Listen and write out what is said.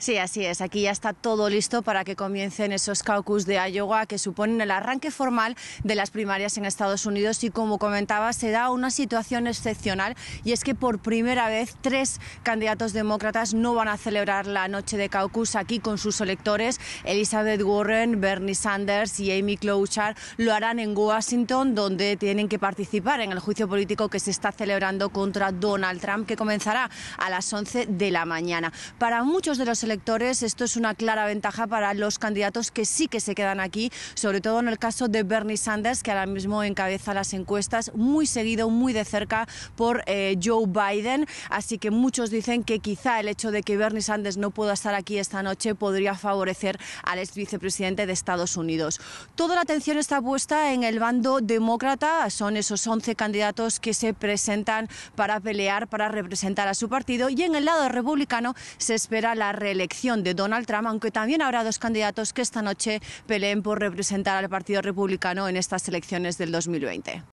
Sí, así es. Aquí ya está todo listo para que comiencen esos caucus de Iowa que suponen el arranque formal de las primarias en Estados Unidos y como comentaba, se da una situación excepcional y es que por primera vez tres candidatos demócratas no van a celebrar la noche de caucus aquí con sus electores. Elizabeth Warren, Bernie Sanders y Amy Klobuchar lo harán en Washington donde tienen que participar en el juicio político que se está celebrando contra Donald Trump que comenzará a las 11 de la mañana. Para muchos de los electores. Esto es una clara ventaja para los candidatos que sí que se quedan aquí, sobre todo en el caso de Bernie Sanders, que ahora mismo encabeza las encuestas, muy seguido, muy de cerca por eh, Joe Biden. Así que muchos dicen que quizá el hecho de que Bernie Sanders no pueda estar aquí esta noche podría favorecer al ex vicepresidente de Estados Unidos. Toda la atención está puesta en el bando demócrata. Son esos 11 candidatos que se presentan para pelear, para representar a su partido. Y en el lado republicano se espera la reelección elección de Donald Trump, aunque también habrá dos candidatos que esta noche peleen por representar al Partido Republicano en estas elecciones del 2020.